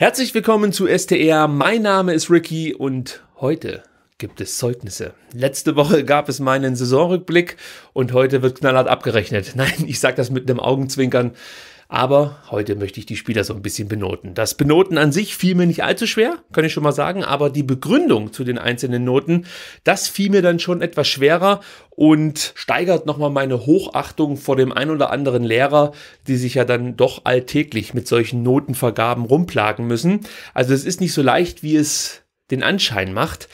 Herzlich willkommen zu STR. Mein Name ist Ricky und heute gibt es Zeugnisse. Letzte Woche gab es meinen Saisonrückblick und heute wird knallhart abgerechnet. Nein, ich sage das mit einem Augenzwinkern. Aber heute möchte ich die Spieler so ein bisschen benoten. Das Benoten an sich fiel mir nicht allzu schwer, kann ich schon mal sagen, aber die Begründung zu den einzelnen Noten, das fiel mir dann schon etwas schwerer und steigert nochmal meine Hochachtung vor dem ein oder anderen Lehrer, die sich ja dann doch alltäglich mit solchen Notenvergaben rumplagen müssen. Also es ist nicht so leicht, wie es den Anschein macht.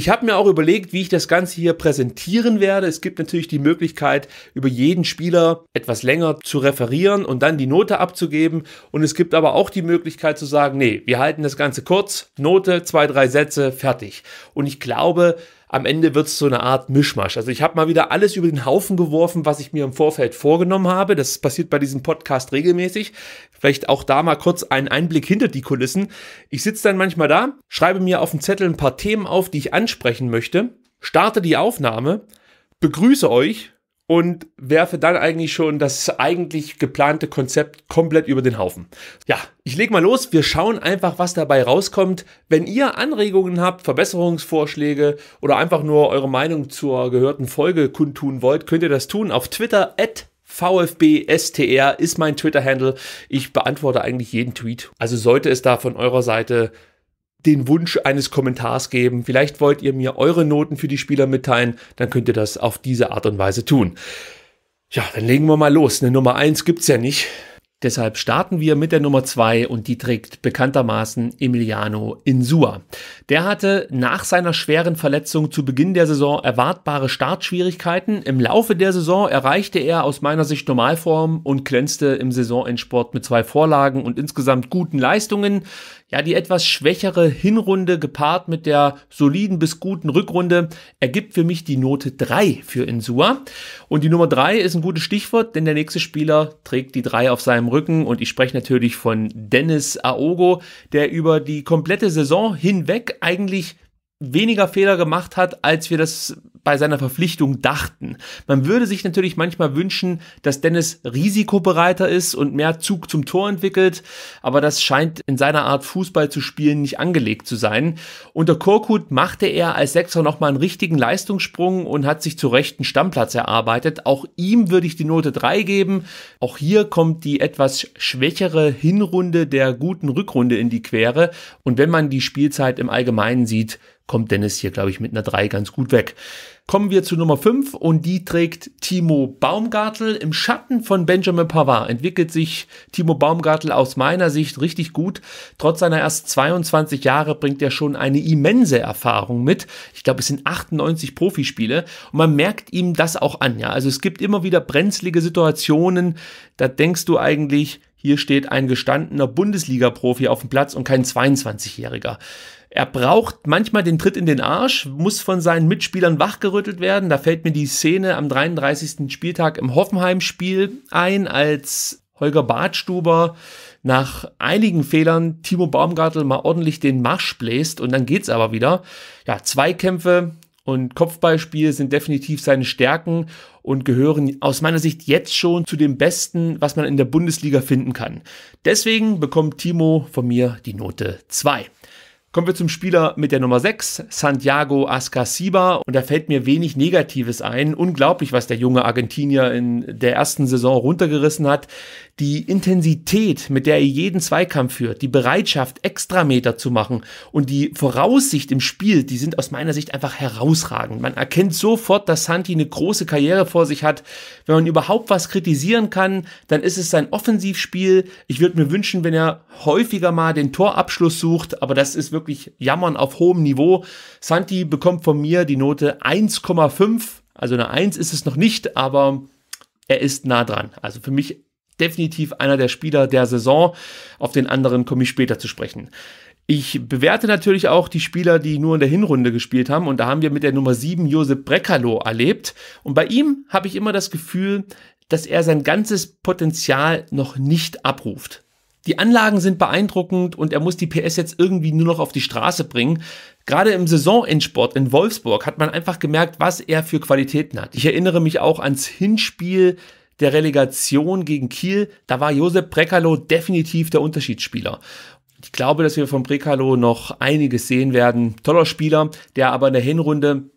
Ich habe mir auch überlegt, wie ich das Ganze hier präsentieren werde. Es gibt natürlich die Möglichkeit, über jeden Spieler etwas länger zu referieren und dann die Note abzugeben. Und es gibt aber auch die Möglichkeit zu sagen, nee, wir halten das Ganze kurz, Note, zwei, drei Sätze, fertig. Und ich glaube, am Ende wird es so eine Art Mischmasch. Also ich habe mal wieder alles über den Haufen geworfen, was ich mir im Vorfeld vorgenommen habe. Das passiert bei diesem Podcast regelmäßig. Vielleicht auch da mal kurz einen Einblick hinter die Kulissen. Ich sitze dann manchmal da, schreibe mir auf dem Zettel ein paar Themen auf, die ich ansprechen möchte, starte die Aufnahme, begrüße euch und werfe dann eigentlich schon das eigentlich geplante Konzept komplett über den Haufen. Ja, ich leg mal los, wir schauen einfach, was dabei rauskommt. Wenn ihr Anregungen habt, Verbesserungsvorschläge oder einfach nur eure Meinung zur gehörten Folge kundtun wollt, könnt ihr das tun auf Twitter at VfBSTR ist mein Twitter-Handle. Ich beantworte eigentlich jeden Tweet. Also sollte es da von eurer Seite den Wunsch eines Kommentars geben. Vielleicht wollt ihr mir eure Noten für die Spieler mitteilen, dann könnt ihr das auf diese Art und Weise tun. Ja, dann legen wir mal los. Eine Nummer eins gibt's ja nicht. Deshalb starten wir mit der Nummer zwei und die trägt bekanntermaßen Emiliano Insua. Der hatte nach seiner schweren Verletzung zu Beginn der Saison erwartbare Startschwierigkeiten. Im Laufe der Saison erreichte er aus meiner Sicht Normalform und glänzte im Saisonendsport mit zwei Vorlagen und insgesamt guten Leistungen. Ja, die etwas schwächere Hinrunde gepaart mit der soliden bis guten Rückrunde ergibt für mich die Note 3 für Insua. Und die Nummer 3 ist ein gutes Stichwort, denn der nächste Spieler trägt die 3 auf seinem Rücken und ich spreche natürlich von Dennis Aogo, der über die komplette Saison hinweg eigentlich weniger Fehler gemacht hat, als wir das bei seiner Verpflichtung dachten. Man würde sich natürlich manchmal wünschen, dass Dennis risikobereiter ist und mehr Zug zum Tor entwickelt, aber das scheint in seiner Art Fußball zu spielen nicht angelegt zu sein. Unter Korkut machte er als Sechser nochmal einen richtigen Leistungssprung und hat sich zu rechten Stammplatz erarbeitet. Auch ihm würde ich die Note 3 geben. Auch hier kommt die etwas schwächere Hinrunde der guten Rückrunde in die Quere und wenn man die Spielzeit im Allgemeinen sieht, kommt Dennis hier, glaube ich, mit einer 3 ganz gut weg. Kommen wir zu Nummer 5 und die trägt Timo Baumgartel. Im Schatten von Benjamin Pavard entwickelt sich Timo Baumgartel aus meiner Sicht richtig gut. Trotz seiner erst 22 Jahre bringt er schon eine immense Erfahrung mit. Ich glaube, es sind 98 Profispiele und man merkt ihm das auch an. Ja, also es gibt immer wieder brenzlige Situationen. Da denkst du eigentlich, hier steht ein gestandener Bundesliga-Profi auf dem Platz und kein 22-Jähriger. Er braucht manchmal den Tritt in den Arsch, muss von seinen Mitspielern wachgerüttelt werden. Da fällt mir die Szene am 33. Spieltag im Hoffenheim-Spiel ein, als Holger Bartstuber nach einigen Fehlern Timo Baumgartel mal ordentlich den Marsch bläst und dann geht's aber wieder. Ja, Zweikämpfe und Kopfballspiel sind definitiv seine Stärken und gehören aus meiner Sicht jetzt schon zu dem Besten, was man in der Bundesliga finden kann. Deswegen bekommt Timo von mir die Note 2. Kommen wir zum Spieler mit der Nummer 6, Santiago Ascasiba. Und da fällt mir wenig Negatives ein. Unglaublich, was der junge Argentinier in der ersten Saison runtergerissen hat die Intensität, mit der er jeden Zweikampf führt, die Bereitschaft, Extrameter zu machen und die Voraussicht im Spiel, die sind aus meiner Sicht einfach herausragend. Man erkennt sofort, dass Santi eine große Karriere vor sich hat. Wenn man überhaupt was kritisieren kann, dann ist es sein Offensivspiel. Ich würde mir wünschen, wenn er häufiger mal den Torabschluss sucht, aber das ist wirklich Jammern auf hohem Niveau. Santi bekommt von mir die Note 1,5. Also eine 1 ist es noch nicht, aber er ist nah dran. Also für mich definitiv einer der Spieler der Saison. Auf den anderen komme ich später zu sprechen. Ich bewerte natürlich auch die Spieler, die nur in der Hinrunde gespielt haben. Und da haben wir mit der Nummer 7 Josep Brekalo erlebt. Und bei ihm habe ich immer das Gefühl, dass er sein ganzes Potenzial noch nicht abruft. Die Anlagen sind beeindruckend und er muss die PS jetzt irgendwie nur noch auf die Straße bringen. Gerade im Saisonendsport in Wolfsburg hat man einfach gemerkt, was er für Qualitäten hat. Ich erinnere mich auch ans Hinspiel der Relegation gegen Kiel, da war Josep Brekalo definitiv der Unterschiedsspieler. Ich glaube, dass wir von Brekalo noch einiges sehen werden. Toller Spieler, der aber in der Hinrunde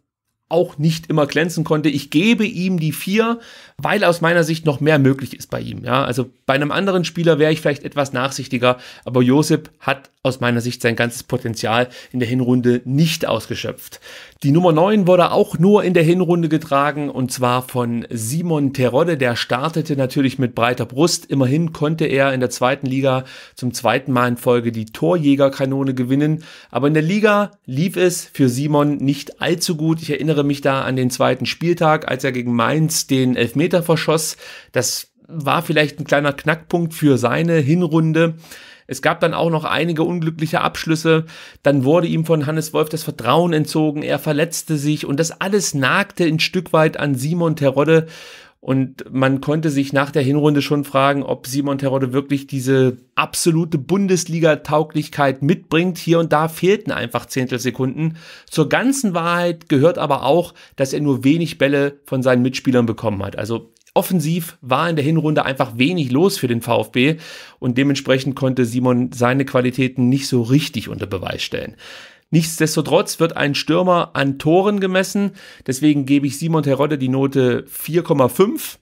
auch nicht immer glänzen konnte. Ich gebe ihm die vier, weil aus meiner Sicht noch mehr möglich ist bei ihm. Ja, also bei einem anderen Spieler wäre ich vielleicht etwas nachsichtiger, aber Josip hat aus meiner Sicht sein ganzes Potenzial in der Hinrunde nicht ausgeschöpft. Die Nummer 9 wurde auch nur in der Hinrunde getragen und zwar von Simon Terodde, der startete natürlich mit breiter Brust. Immerhin konnte er in der zweiten Liga zum zweiten Mal in Folge die Torjägerkanone gewinnen, aber in der Liga lief es für Simon nicht allzu gut. Ich erinnere mich da an den zweiten Spieltag, als er gegen Mainz den Elfmeter verschoss. Das war vielleicht ein kleiner Knackpunkt für seine Hinrunde. Es gab dann auch noch einige unglückliche Abschlüsse. Dann wurde ihm von Hannes Wolf das Vertrauen entzogen. Er verletzte sich und das alles nagte ein Stück weit an Simon Terodde. Und man konnte sich nach der Hinrunde schon fragen, ob Simon Terodde wirklich diese absolute Bundesliga-Tauglichkeit mitbringt. Hier und da fehlten einfach Zehntelsekunden. Zur ganzen Wahrheit gehört aber auch, dass er nur wenig Bälle von seinen Mitspielern bekommen hat. Also Offensiv war in der Hinrunde einfach wenig los für den VfB und dementsprechend konnte Simon seine Qualitäten nicht so richtig unter Beweis stellen. Nichtsdestotrotz wird ein Stürmer an Toren gemessen, deswegen gebe ich Simon Terodde die Note 4,5.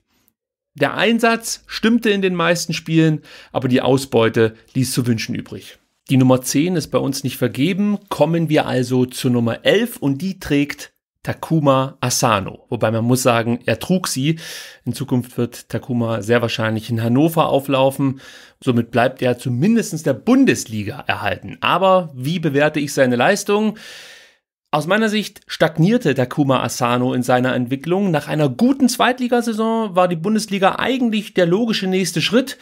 Der Einsatz stimmte in den meisten Spielen, aber die Ausbeute ließ zu wünschen übrig. Die Nummer 10 ist bei uns nicht vergeben, kommen wir also zur Nummer 11 und die trägt Takuma Asano. Wobei man muss sagen, er trug sie. In Zukunft wird Takuma sehr wahrscheinlich in Hannover auflaufen. Somit bleibt er zumindest der Bundesliga erhalten. Aber wie bewerte ich seine Leistung? Aus meiner Sicht stagnierte Takuma Asano in seiner Entwicklung. Nach einer guten Zweitligasaison war die Bundesliga eigentlich der logische nächste Schritt.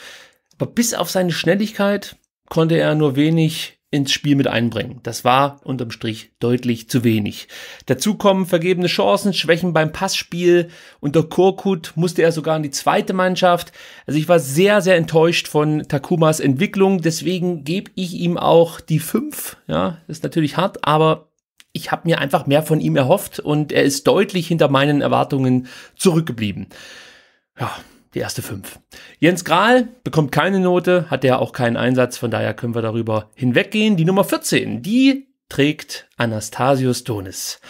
Aber bis auf seine Schnelligkeit konnte er nur wenig ins Spiel mit einbringen. Das war unterm Strich deutlich zu wenig. Dazu kommen vergebene Chancen, Schwächen beim Passspiel. Unter Korkut musste er sogar in die zweite Mannschaft. Also ich war sehr, sehr enttäuscht von Takumas Entwicklung. Deswegen gebe ich ihm auch die fünf. Ja, ist natürlich hart, aber ich habe mir einfach mehr von ihm erhofft und er ist deutlich hinter meinen Erwartungen zurückgeblieben. Ja, die erste 5. Jens Grahl bekommt keine Note, hat ja auch keinen Einsatz, von daher können wir darüber hinweggehen. Die Nummer 14, die trägt Anastasius Donis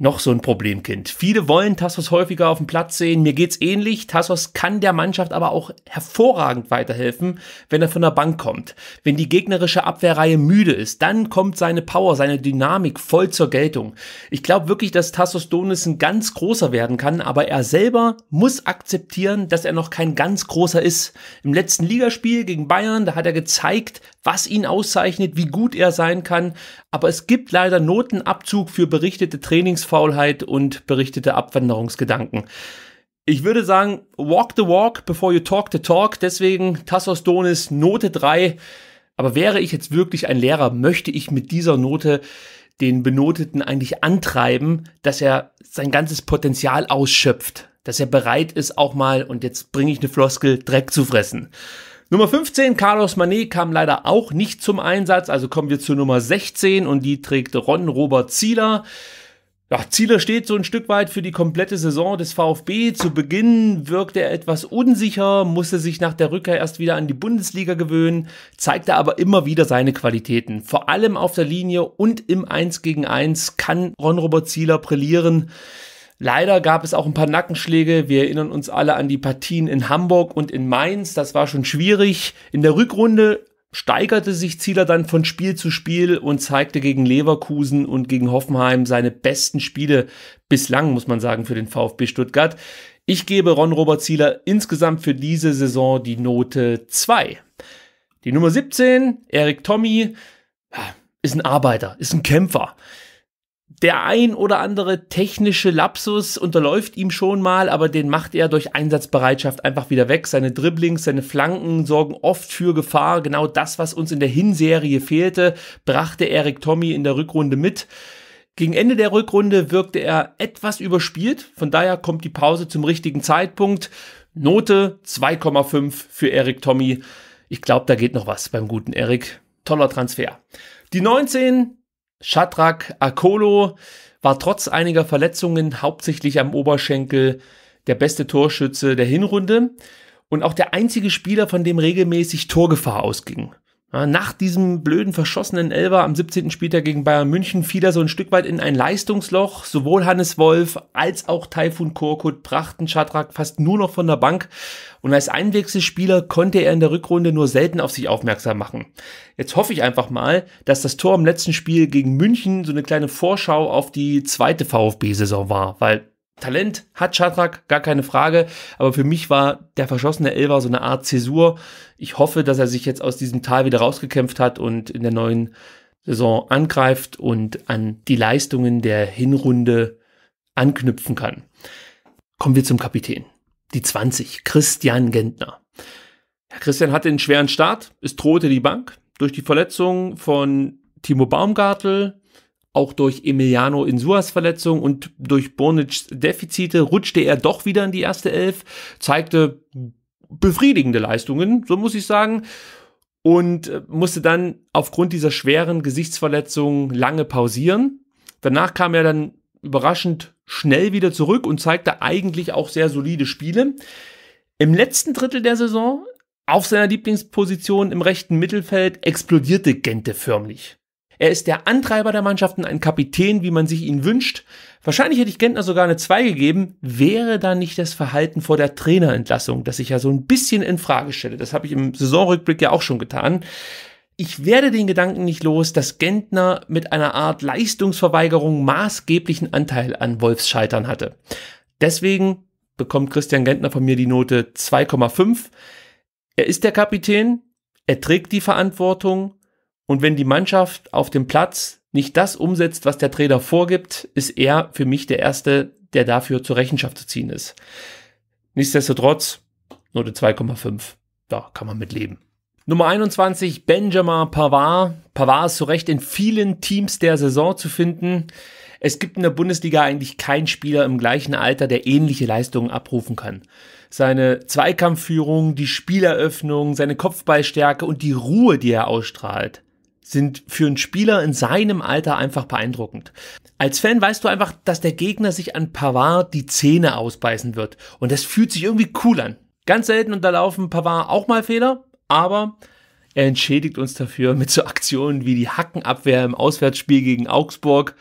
noch so ein Problemkind. Viele wollen Tassos häufiger auf dem Platz sehen. Mir geht's ähnlich. Tassos kann der Mannschaft aber auch hervorragend weiterhelfen, wenn er von der Bank kommt. Wenn die gegnerische Abwehrreihe müde ist, dann kommt seine Power, seine Dynamik voll zur Geltung. Ich glaube wirklich, dass Tassos Donis ein ganz großer werden kann, aber er selber muss akzeptieren, dass er noch kein ganz großer ist. Im letzten Ligaspiel gegen Bayern, da hat er gezeigt, was ihn auszeichnet, wie gut er sein kann. Aber es gibt leider Notenabzug für berichtete Trainingsfaulheit und berichtete Abwanderungsgedanken. Ich würde sagen, walk the walk before you talk the talk. Deswegen Tassos Donis Note 3. Aber wäre ich jetzt wirklich ein Lehrer, möchte ich mit dieser Note den Benoteten eigentlich antreiben, dass er sein ganzes Potenzial ausschöpft, dass er bereit ist, auch mal, und jetzt bringe ich eine Floskel, Dreck zu fressen. Nummer 15, Carlos Manet kam leider auch nicht zum Einsatz, also kommen wir zu Nummer 16 und die trägt Ron Robert Zieler. Ja, Zieler steht so ein Stück weit für die komplette Saison des VfB. Zu Beginn wirkte er etwas unsicher, musste sich nach der Rückkehr erst wieder an die Bundesliga gewöhnen, zeigte aber immer wieder seine Qualitäten. Vor allem auf der Linie und im 1 gegen 1 kann Ron-Robert Zieler brillieren. Leider gab es auch ein paar Nackenschläge. Wir erinnern uns alle an die Partien in Hamburg und in Mainz. Das war schon schwierig. In der Rückrunde steigerte sich Zieler dann von Spiel zu Spiel und zeigte gegen Leverkusen und gegen Hoffenheim seine besten Spiele bislang, muss man sagen, für den VfB Stuttgart. Ich gebe Ron-Robert Zieler insgesamt für diese Saison die Note 2. Die Nummer 17, Erik Tommy, ist ein Arbeiter, ist ein Kämpfer der ein oder andere technische Lapsus unterläuft ihm schon mal, aber den macht er durch Einsatzbereitschaft einfach wieder weg. Seine Dribblings, seine Flanken sorgen oft für Gefahr. Genau das, was uns in der Hinserie fehlte, brachte Eric Tommy in der Rückrunde mit. Gegen Ende der Rückrunde wirkte er etwas überspielt, von daher kommt die Pause zum richtigen Zeitpunkt. Note 2,5 für Eric Tommy. Ich glaube, da geht noch was beim guten Eric. Toller Transfer. Die 19 Shadrach Akolo war trotz einiger Verletzungen hauptsächlich am Oberschenkel der beste Torschütze der Hinrunde und auch der einzige Spieler, von dem regelmäßig Torgefahr ausging. Nach diesem blöden verschossenen Elber am 17. Spieltag gegen Bayern München fiel er so ein Stück weit in ein Leistungsloch. Sowohl Hannes Wolf als auch Taifun Korkut brachten Schadrak fast nur noch von der Bank. Und als Einwechselspieler konnte er in der Rückrunde nur selten auf sich aufmerksam machen. Jetzt hoffe ich einfach mal, dass das Tor im letzten Spiel gegen München so eine kleine Vorschau auf die zweite VfB-Saison war, weil Talent hat Schatrak, gar keine Frage. Aber für mich war der verschossene Elber so eine Art Zäsur. Ich hoffe, dass er sich jetzt aus diesem Tal wieder rausgekämpft hat und in der neuen Saison angreift und an die Leistungen der Hinrunde anknüpfen kann. Kommen wir zum Kapitän. Die 20, Christian Gentner. Herr Christian hatte einen schweren Start, es drohte die Bank. Durch die Verletzung von Timo Baumgartel auch durch Emiliano Insuas Verletzung und durch Bornics Defizite rutschte er doch wieder in die erste Elf, zeigte befriedigende Leistungen, so muss ich sagen, und äh, musste dann aufgrund dieser schweren Gesichtsverletzung lange pausieren. Danach kam er dann überraschend schnell wieder zurück und zeigte eigentlich auch sehr solide Spiele. Im letzten Drittel der Saison auf seiner Lieblingsposition im rechten Mittelfeld explodierte Gente förmlich. Er ist der Antreiber der Mannschaft und ein Kapitän, wie man sich ihn wünscht. Wahrscheinlich hätte ich Gentner sogar eine 2 gegeben, wäre da nicht das Verhalten vor der Trainerentlassung, das ich ja so ein bisschen in Frage stelle. Das habe ich im Saisonrückblick ja auch schon getan. Ich werde den Gedanken nicht los, dass Gentner mit einer Art Leistungsverweigerung maßgeblichen Anteil an Wolfs Scheitern hatte. Deswegen bekommt Christian Gentner von mir die Note 2,5. Er ist der Kapitän, er trägt die Verantwortung, und wenn die Mannschaft auf dem Platz nicht das umsetzt, was der Trainer vorgibt, ist er für mich der Erste, der dafür zur Rechenschaft zu ziehen ist. Nichtsdestotrotz, Note 2,5. Da kann man mit leben. Nummer 21, Benjamin Pavard. Pavard ist zu Recht in vielen Teams der Saison zu finden. Es gibt in der Bundesliga eigentlich keinen Spieler im gleichen Alter, der ähnliche Leistungen abrufen kann. Seine Zweikampfführung, die Spieleröffnung, seine Kopfballstärke und die Ruhe, die er ausstrahlt, sind für einen Spieler in seinem Alter einfach beeindruckend. Als Fan weißt du einfach, dass der Gegner sich an Pavard die Zähne ausbeißen wird. Und das fühlt sich irgendwie cool an. Ganz selten unterlaufen Pavard auch mal Fehler, aber er entschädigt uns dafür mit so Aktionen wie die Hackenabwehr im Auswärtsspiel gegen Augsburg,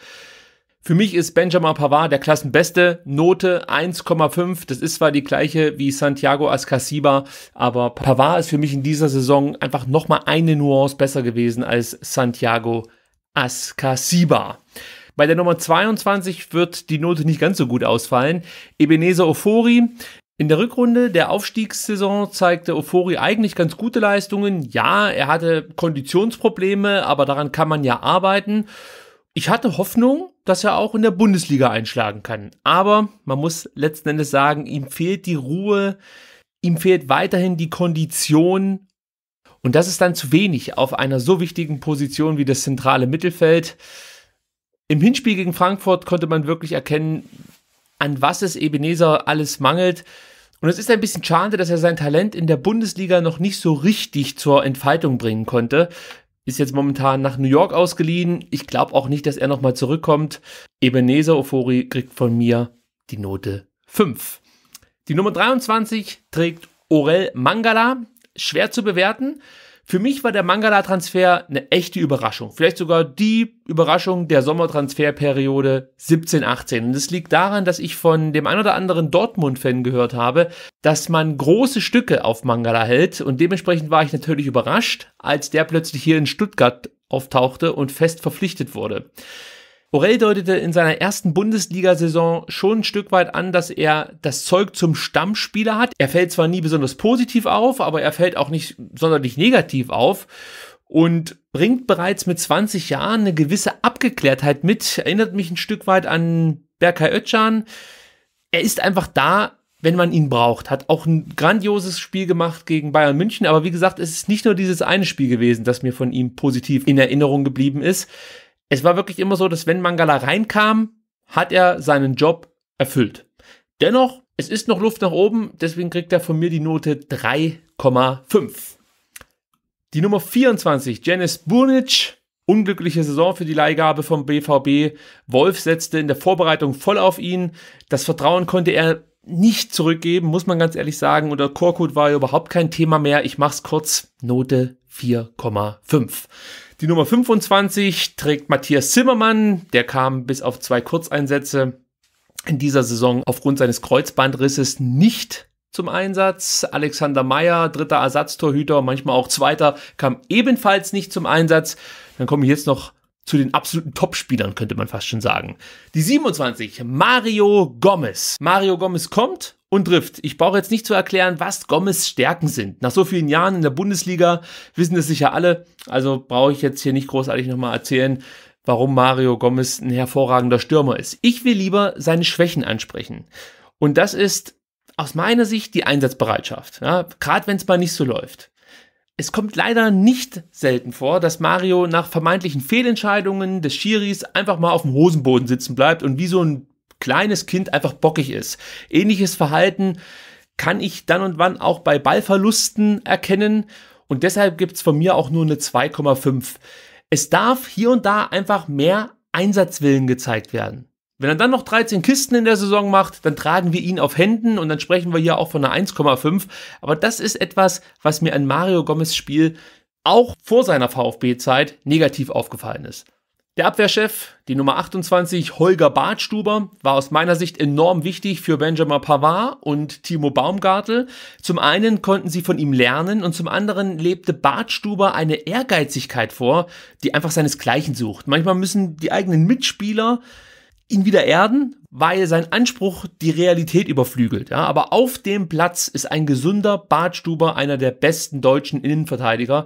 für mich ist Benjamin Pavard der Klassenbeste, Note 1,5. Das ist zwar die gleiche wie Santiago Ascasiba, aber Pavard ist für mich in dieser Saison einfach nochmal eine Nuance besser gewesen als Santiago Ascasiba. Bei der Nummer 22 wird die Note nicht ganz so gut ausfallen. Ebenezer Ofori. In der Rückrunde der Aufstiegssaison zeigte Ofori eigentlich ganz gute Leistungen. Ja, er hatte Konditionsprobleme, aber daran kann man ja arbeiten. Ich hatte Hoffnung, dass er auch in der Bundesliga einschlagen kann. Aber man muss letzten Endes sagen, ihm fehlt die Ruhe, ihm fehlt weiterhin die Kondition. Und das ist dann zu wenig auf einer so wichtigen Position wie das zentrale Mittelfeld. Im Hinspiel gegen Frankfurt konnte man wirklich erkennen, an was es Ebenezer alles mangelt. Und es ist ein bisschen schade, dass er sein Talent in der Bundesliga noch nicht so richtig zur Entfaltung bringen konnte ist jetzt momentan nach New York ausgeliehen. Ich glaube auch nicht, dass er nochmal zurückkommt. Ebenezer Ofori kriegt von mir die Note 5. Die Nummer 23 trägt Orel Mangala. Schwer zu bewerten. Für mich war der Mangala-Transfer eine echte Überraschung. Vielleicht sogar die Überraschung der Sommertransferperiode 17-18. Und das liegt daran, dass ich von dem ein oder anderen Dortmund-Fan gehört habe, dass man große Stücke auf Mangala hält. Und dementsprechend war ich natürlich überrascht, als der plötzlich hier in Stuttgart auftauchte und fest verpflichtet wurde. Orell deutete in seiner ersten Bundesliga-Saison schon ein Stück weit an, dass er das Zeug zum Stammspieler hat. Er fällt zwar nie besonders positiv auf, aber er fällt auch nicht sonderlich negativ auf und bringt bereits mit 20 Jahren eine gewisse Abgeklärtheit mit. Erinnert mich ein Stück weit an Berkay Özcan. Er ist einfach da, wenn man ihn braucht. Hat auch ein grandioses Spiel gemacht gegen Bayern München. Aber wie gesagt, es ist nicht nur dieses eine Spiel gewesen, das mir von ihm positiv in Erinnerung geblieben ist es war wirklich immer so, dass wenn Mangala reinkam, hat er seinen Job erfüllt. Dennoch, es ist noch Luft nach oben, deswegen kriegt er von mir die Note 3,5. Die Nummer 24, Janis Burnic. Unglückliche Saison für die Leihgabe vom BVB. Wolf setzte in der Vorbereitung voll auf ihn. Das Vertrauen konnte er nicht zurückgeben, muss man ganz ehrlich sagen. Unter Korkut war ja überhaupt kein Thema mehr. Ich mach's kurz. Note 4,5. Die Nummer 25 trägt Matthias Zimmermann. Der kam bis auf zwei Kurzeinsätze in dieser Saison aufgrund seines Kreuzbandrisses nicht zum Einsatz. Alexander Meyer, dritter Ersatztorhüter, manchmal auch zweiter, kam ebenfalls nicht zum Einsatz. Dann komme ich jetzt noch zu den absoluten Topspielern, könnte man fast schon sagen. Die 27, Mario Gomez. Mario Gomez kommt und trifft. Ich brauche jetzt nicht zu erklären, was Gomez Stärken sind. Nach so vielen Jahren in der Bundesliga wissen das sicher alle. Also brauche ich jetzt hier nicht großartig nochmal erzählen, warum Mario Gomez ein hervorragender Stürmer ist. Ich will lieber seine Schwächen ansprechen. Und das ist aus meiner Sicht die Einsatzbereitschaft. Ja, Gerade wenn es mal nicht so läuft. Es kommt leider nicht selten vor, dass Mario nach vermeintlichen Fehlentscheidungen des Schiris einfach mal auf dem Hosenboden sitzen bleibt und wie so ein kleines Kind einfach bockig ist. Ähnliches Verhalten kann ich dann und wann auch bei Ballverlusten erkennen und deshalb gibt's von mir auch nur eine 2,5. Es darf hier und da einfach mehr Einsatzwillen gezeigt werden. Wenn er dann noch 13 Kisten in der Saison macht, dann tragen wir ihn auf Händen und dann sprechen wir hier auch von einer 1,5. Aber das ist etwas, was mir an Mario Gomez Spiel auch vor seiner VfB-Zeit negativ aufgefallen ist. Der Abwehrchef, die Nummer 28, Holger Bartstuber, war aus meiner Sicht enorm wichtig für Benjamin Pavard und Timo Baumgartel. Zum einen konnten sie von ihm lernen und zum anderen lebte Bartstuber eine Ehrgeizigkeit vor, die einfach seinesgleichen sucht. Manchmal müssen die eigenen Mitspieler ihn wieder erden, weil sein Anspruch die Realität überflügelt. Ja, aber auf dem Platz ist ein gesunder Bartstuber einer der besten deutschen Innenverteidiger.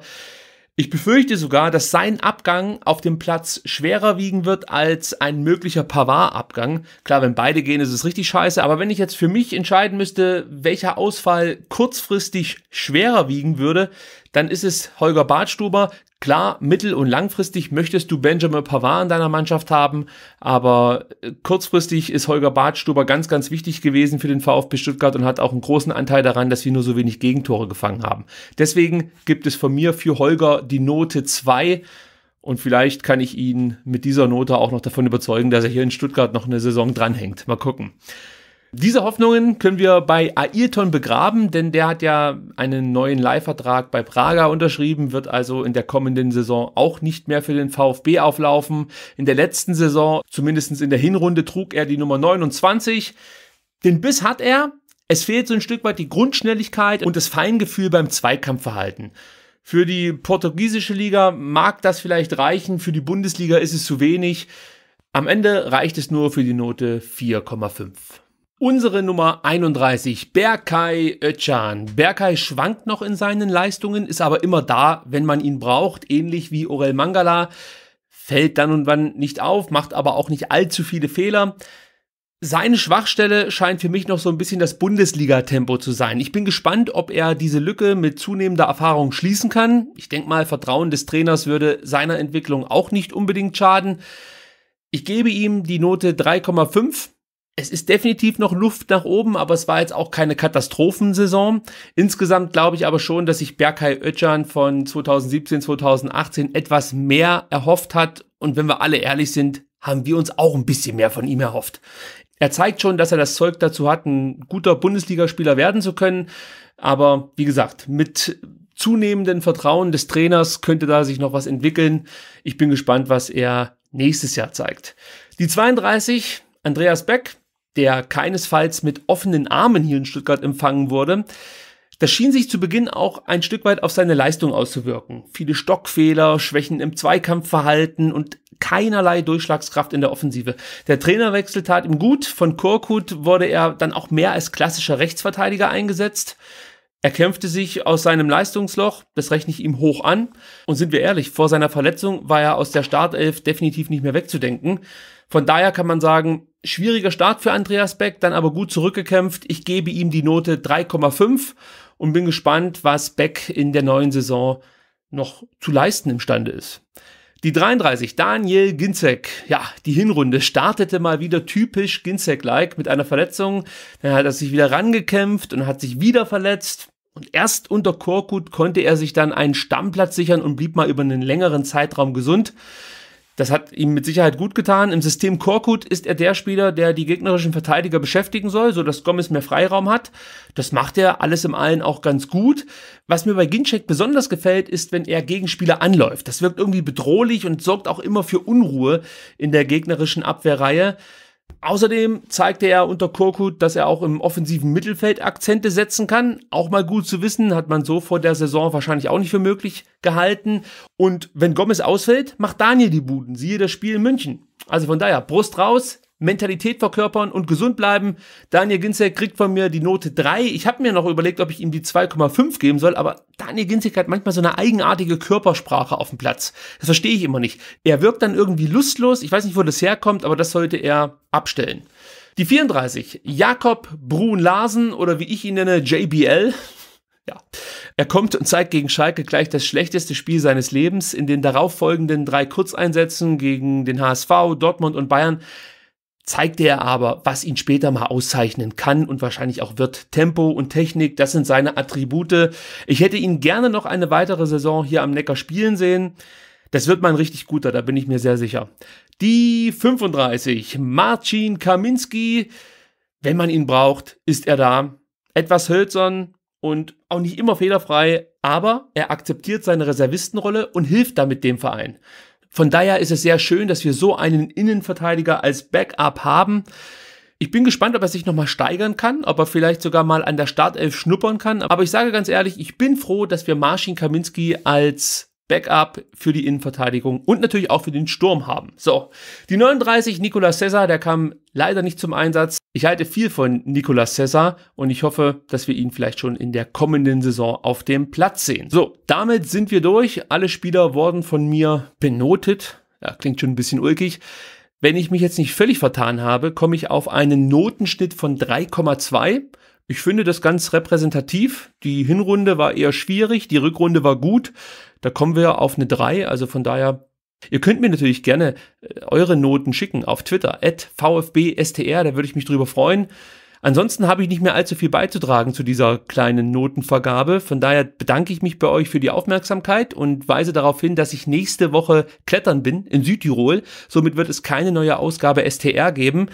Ich befürchte sogar, dass sein Abgang auf dem Platz schwerer wiegen wird als ein möglicher Pavard-Abgang. Klar, wenn beide gehen, ist es richtig scheiße, aber wenn ich jetzt für mich entscheiden müsste, welcher Ausfall kurzfristig schwerer wiegen würde, dann ist es Holger Badstuber. Klar, mittel- und langfristig möchtest du Benjamin Pavard in deiner Mannschaft haben, aber äh, kurzfristig ist Holger Badstuber ganz, ganz wichtig gewesen für den VfB Stuttgart und hat auch einen großen Anteil daran, dass wir nur so wenig Gegentore gefangen haben. Deswegen gibt es von mir für Holger die Note 2. Und vielleicht kann ich ihn mit dieser Note auch noch davon überzeugen, dass er hier in Stuttgart noch eine Saison dranhängt. Mal gucken. Diese Hoffnungen können wir bei Ayrton begraben, denn der hat ja einen neuen Leihvertrag bei Praga unterschrieben, wird also in der kommenden Saison auch nicht mehr für den VfB auflaufen. In der letzten Saison, zumindest in der Hinrunde, trug er die Nummer 29. Den Biss hat er. Es fehlt so ein Stück weit die Grundschnelligkeit und das Feingefühl beim Zweikampfverhalten. Für die portugiesische Liga mag das vielleicht reichen, für die Bundesliga ist es zu wenig. Am Ende reicht es nur für die Note 4,5. Unsere Nummer 31, Berkay Özcan. Äh, Berkay schwankt noch in seinen Leistungen, ist aber immer da, wenn man ihn braucht, ähnlich wie Orel Mangala. Fällt dann und wann nicht auf, macht aber auch nicht allzu viele Fehler. Seine Schwachstelle scheint für mich noch so ein bisschen das Bundesliga-Tempo zu sein. Ich bin gespannt, ob er diese Lücke mit zunehmender Erfahrung schließen kann. Ich denke mal, Vertrauen des Trainers würde seiner Entwicklung auch nicht unbedingt schaden. Ich gebe ihm die Note 3,5 es ist definitiv noch Luft nach oben, aber es war jetzt auch keine Katastrophensaison. Insgesamt glaube ich aber schon, dass sich Berkay Öcalan von 2017, 2018 etwas mehr erhofft hat. Und wenn wir alle ehrlich sind, haben wir uns auch ein bisschen mehr von ihm erhofft. Er zeigt schon, dass er das Zeug dazu hat, ein guter Bundesligaspieler werden zu können. Aber wie gesagt, mit zunehmendem Vertrauen des Trainers könnte da sich noch was entwickeln. Ich bin gespannt, was er nächstes Jahr zeigt. Die 32, Andreas Beck, der keinesfalls mit offenen Armen hier in Stuttgart empfangen wurde. Das schien sich zu Beginn auch ein Stück weit auf seine Leistung auszuwirken. Viele Stockfehler, Schwächen im Zweikampfverhalten und keinerlei Durchschlagskraft in der Offensive. Der Trainerwechsel tat ihm gut. Von Korkut wurde er dann auch mehr als klassischer Rechtsverteidiger eingesetzt. Er kämpfte sich aus seinem Leistungsloch, das rechne ich ihm hoch an. Und sind wir ehrlich, vor seiner Verletzung war er aus der Startelf definitiv nicht mehr wegzudenken. Von daher kann man sagen, schwieriger Start für Andreas Beck, dann aber gut zurückgekämpft. Ich gebe ihm die Note 3,5 und bin gespannt, was Beck in der neuen Saison noch zu leisten imstande ist. Die 33, Daniel Ginzek. Ja, die Hinrunde startete mal wieder typisch Ginzek-like mit einer Verletzung. Dann hat er sich wieder rangekämpft und hat sich wieder verletzt. Und erst unter Korkut konnte er sich dann einen Stammplatz sichern und blieb mal über einen längeren Zeitraum gesund. Das hat ihm mit Sicherheit gut getan. Im System Korkut ist er der Spieler, der die gegnerischen Verteidiger beschäftigen soll, so dass Gomez mehr Freiraum hat. Das macht er alles im Allen auch ganz gut. Was mir bei Ginchek besonders gefällt, ist, wenn er Gegenspieler anläuft. Das wirkt irgendwie bedrohlich und sorgt auch immer für Unruhe in der gegnerischen Abwehrreihe. Außerdem zeigte er unter Korkut, dass er auch im offensiven Mittelfeld Akzente setzen kann. Auch mal gut zu wissen, hat man so vor der Saison wahrscheinlich auch nicht für möglich gehalten. Und wenn Gomez ausfällt, macht Daniel die Buden. Siehe das Spiel in München. Also von daher, Brust raus, Mentalität verkörpern und gesund bleiben. Daniel Ginzek kriegt von mir die Note 3. Ich habe mir noch überlegt, ob ich ihm die 2,5 geben soll, aber Daniel Ginzek hat manchmal so eine eigenartige Körpersprache auf dem Platz. Das verstehe ich immer nicht. Er wirkt dann irgendwie lustlos. Ich weiß nicht, wo das herkommt, aber das sollte er abstellen. Die 34, Jakob Brun-Larsen oder wie ich ihn nenne, JBL. Ja. Er kommt und zeigt gegen Schalke gleich das schlechteste Spiel seines Lebens. In den darauffolgenden drei Kurzeinsätzen gegen den HSV, Dortmund und Bayern zeigte er aber, was ihn später mal auszeichnen kann und wahrscheinlich auch wird. Tempo und Technik, das sind seine Attribute. Ich hätte ihn gerne noch eine weitere Saison hier am Neckar spielen sehen. Das wird mal ein richtig guter, da bin ich mir sehr sicher. Die 35, Marcin Kaminski. Wenn man ihn braucht, ist er da. Etwas hölzern und auch nicht immer fehlerfrei, aber er akzeptiert seine Reservistenrolle und hilft damit dem Verein. Von daher ist es sehr schön, dass wir so einen Innenverteidiger als Backup haben. Ich bin gespannt, ob er sich nochmal steigern kann, ob er vielleicht sogar mal an der Startelf schnuppern kann. Aber ich sage ganz ehrlich, ich bin froh, dass wir Marcin Kaminski als Backup für die Innenverteidigung und natürlich auch für den Sturm haben. So, die 39 Nicolas Cesar, der kam leider nicht zum Einsatz. Ich halte viel von Nicolas Cesar und ich hoffe, dass wir ihn vielleicht schon in der kommenden Saison auf dem Platz sehen. So, damit sind wir durch. Alle Spieler wurden von mir benotet. Ja, klingt schon ein bisschen ulkig. Wenn ich mich jetzt nicht völlig vertan habe, komme ich auf einen Notenschnitt von 3,2. Ich finde das ganz repräsentativ. Die Hinrunde war eher schwierig, die Rückrunde war gut. Da kommen wir auf eine 3, also von daher Ihr könnt mir natürlich gerne äh, eure Noten schicken auf Twitter, at VfBSTR, da würde ich mich drüber freuen. Ansonsten habe ich nicht mehr allzu viel beizutragen zu dieser kleinen Notenvergabe. Von daher bedanke ich mich bei euch für die Aufmerksamkeit und weise darauf hin, dass ich nächste Woche klettern bin in Südtirol. Somit wird es keine neue Ausgabe STR geben.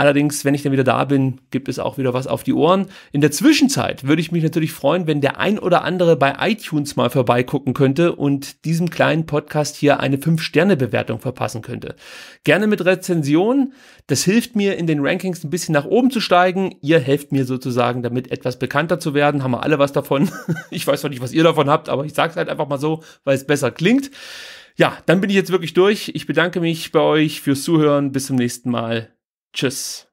Allerdings, wenn ich dann wieder da bin, gibt es auch wieder was auf die Ohren. In der Zwischenzeit würde ich mich natürlich freuen, wenn der ein oder andere bei iTunes mal vorbeigucken könnte und diesem kleinen Podcast hier eine 5-Sterne-Bewertung verpassen könnte. Gerne mit Rezension. Das hilft mir, in den Rankings ein bisschen nach oben zu steigen. Ihr helft mir sozusagen, damit etwas bekannter zu werden. Haben wir alle was davon. Ich weiß noch nicht, was ihr davon habt, aber ich sage es halt einfach mal so, weil es besser klingt. Ja, dann bin ich jetzt wirklich durch. Ich bedanke mich bei euch fürs Zuhören. Bis zum nächsten Mal. Tschüss.